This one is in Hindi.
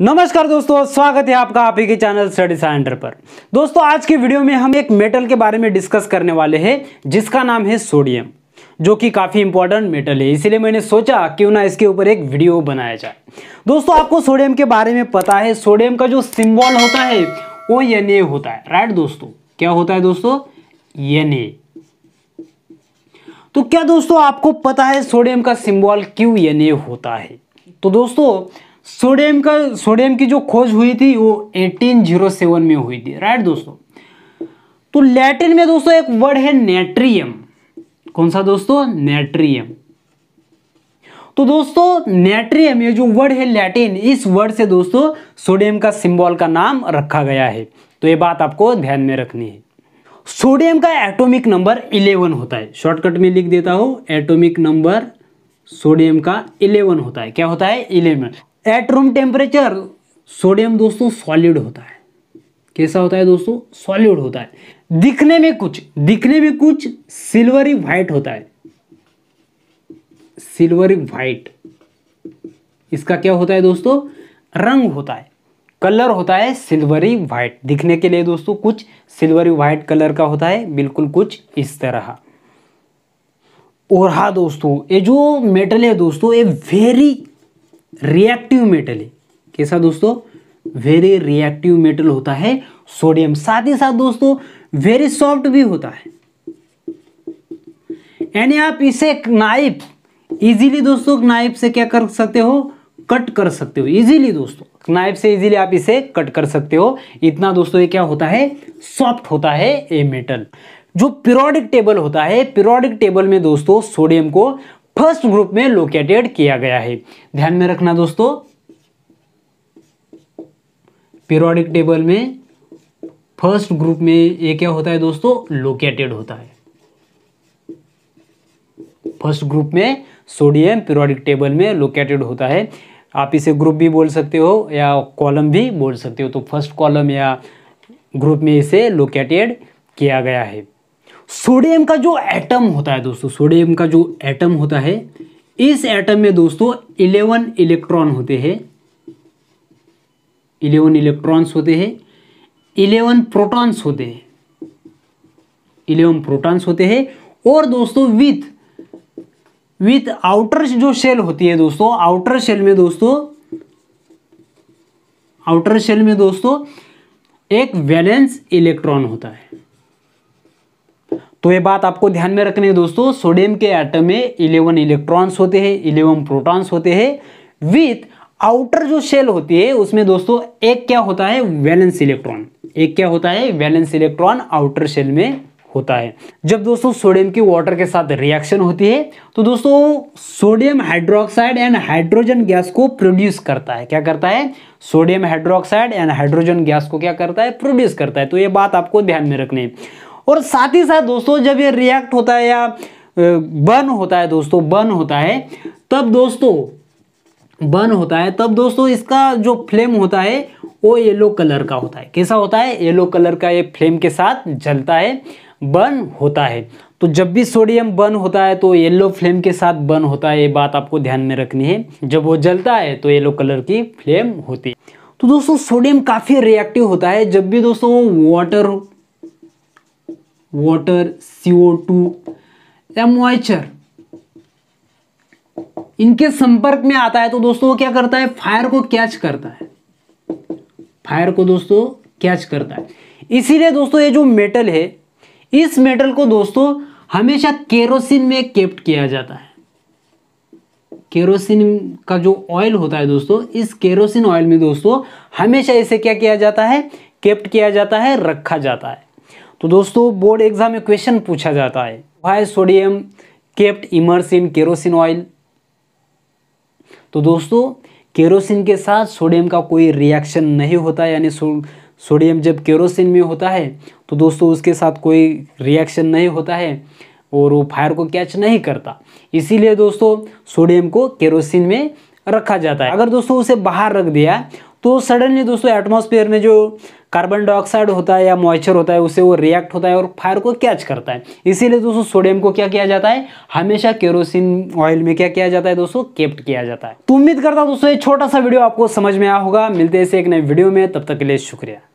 नमस्कार दोस्तों स्वागत है आपका आप ही के चैनल स्टडी सेंटर पर दोस्तों आज के वीडियो में हम एक मेटल के बारे में डिस्कस करने वाले हैं जिसका नाम है सोडियम जो कि काफ़ी इंपॉर्टेंट मेटल है इसीलिए मैंने सोचा क्यों ना इसके ऊपर एक वीडियो बनाया जाए दोस्तों आपको सोडियम के बारे में पता है सोडियम का जो सिम्बॉल होता है वो एन होता है राइट दोस्तों क्या होता है दोस्तों एन तो क्या दोस्तों आपको पता है सोडियम का सिम्बॉल क्यों एन ए होता है तो दोस्तों सोडियम का सोडियम की जो खोज हुई थी वो 1807 में हुई थी राइट दोस्तों तो लैटिन में दोस्तों एक वर्ड है नेट्रियम कौन सा दोस्तों नेट्रियम तो दोस्तों नेट्रियम ये जो वर्ड है लैटिन इस वर्ड से दोस्तों सोडियम का सिंबल का नाम रखा गया है तो ये बात आपको ध्यान में रखनी है सोडियम का एटॉमिक नंबर 11 होता है शॉर्टकट में लिख देता हूं एटॉमिक नंबर सोडियम का 11 होता है क्या होता है eleven at room temperature sodium दोस्तों सॉलिड होता है कैसा होता है दोस्तों सॉलिड होता है दिखने में कुछ दिखने में कुछ सिल्वरी व्हाइट होता है सिल्वरी व्हाइट इसका क्या होता है दोस्तों रंग होता है कलर होता है सिल्वरी व्हाइट दिखने के लिए दोस्तों कुछ सिल्वरी व्हाइट कलर का होता है बिल्कुल कुछ इस तरह और हाँ दोस्तों ये जो मेटल है दोस्तों ये वेरी रिएक्टिव मेटल है कैसा दोस्तों वेरी रिएक्टिव मेटल होता है सोडियम साथ ही साथ दोस्तों वेरी सॉफ्ट भी होता है यानी आप इसे नाइफ इजीली दोस्तों नाइफ से क्या कर सकते हो कट कर सकते हो इजीली दोस्तों नाइफ से इजीली आप इसे कट कर सकते हो इतना दोस्तों ये क्या होता है सॉफ्ट होता है ए मेटल जो पीरियोडिक टेबल होता है पीरियोडिक टेबल में दोस्तों सोडियम को फर्स्ट ग्रुप में लोकेटेड किया गया है ध्यान में रखना दोस्तों पीरियोडिक टेबल में फर्स्ट ग्रुप में ये क्या होता है दोस्तों लोकेटेड होता है फर्स्ट ग्रुप में सोडियम पीरियोडिक टेबल में लोकेटेड होता है आप इसे ग्रुप भी बोल सकते हो या कॉलम भी बोल सकते हो तो फर्स्ट कॉलम या ग्रुप में इसे लोकेटेड किया गया है सोडियम का जो एटम होता है दोस्तों सोडियम का जो एटम होता है इस एटम में दोस्तों इलेवन इलेक्ट्रॉन होते हैं इलेवन इलेक्ट्रॉन्स होते हैं इलेवन प्रोटॉन्स होते हैं इलेवन प्रोटॉन्स होते हैं और दोस्तों विथ विथ आउटर जो शेल होती है दोस्तों आउटर शेल में दोस्तों आउटर शेल में दोस्तों एक वैलेंस इलेक्ट्रॉन होता है तो ये बात आपको ध्यान में रखनी है दोस्तों सोडियम के एटम में इलेवन इलेक्ट्रॉन्स होते हैं इलेवन प्रोटॉन्स होते हैं विथ आउटर जो शेल होती है उसमें दोस्तों एक क्या होता है वैलेंस इलेक्ट्रॉन एक क्या होता है वैलेंस इलेक्ट्रॉन आउटर शेल में होता है जब दोस्तों सोडियम की वाटर के साथ रिएक्शन होती है तो दोस्तों sodium hydroxide and hydrogen gas को प्रोड्यूस करता है क्या करता है sodium hydroxide and hydrogen gas को क्या करता है प्रोड्यूस करता है तो ये बात आपको ध्यान में रखनी है और साथ ही साथ दोस्तों जब ये रिएक्ट होता है या बर्न होता है दोस्तों बर्न होता है तब दोस्तों बर्न होता है तब दोस्तों इसका जो फ्लेम होता है वो येलो कलर का होता है कैसा होता है येलो कलर का ये फ्लेम के साथ जलता है बर्न होता है तो जब भी सोडियम बर्न होता है तो येलो फ्लेम के साथ बर्न होता है ये बात आपको ध्यान में रखनी है जब वो जलता है तो येलो कलर की फ्लेम होती है तो दोस्तों सोडियम काफ़ी रिएक्टिव होता है जब भी दोस्तों वाटर water, CO2 या मॉइचर इनके संपर्क में आता है तो दोस्तों वो क्या करता है फायर को कैच करता है फायर को दोस्तों कैच करता है इसीलिए दोस्तों ये जो मेटल है इस मेटल को दोस्तों हमेशा केरोसिन में केप्ट किया जाता है केरोसिन का जो ऑयल होता है दोस्तों इस केरोसिन ऑयल में दोस्तों हमेशा इसे क्या किया जाता है केप्ट किया जाता है रखा जाता है तो दोस्तों बोर्ड एग्जाम में क्वेश्चन पूछा जाता है why sodium kept immerse in kerosene oil तो दोस्तों केरोसिन के साथ सोडियम का कोई रिएक्शन नहीं होता यानी सो, सोडियम जब केरोसिन में होता है तो दोस्तों उसके साथ कोई रिएक्शन नहीं होता है और वो फायर को कैच नहीं करता इसीलिए दोस्तों सोडियम को केरोसिन में रखा जाता है अगर दोस्तों उसे बाहर रख दिया तो सडनली दोस्तों एटमॉस्फेयर में जो कार्बन डाइऑक्साइड होता है या मॉइस्चर होता है उसे वो रिएक्ट होता है और फायर को कैच करता है इसीलिए दोस्तों सोडियम को क्या किया जाता है हमेशा केरोसिन ऑयल में क्या किया जाता है दोस्तों केप्ट किया जाता है तो उम्मीद करता हूँ दोस्तों ये छोटा सा वीडियो आपको समझ में आया होगा मिलते हैं इसे एक नए वीडियो में तब तक के लिए शुक्रिया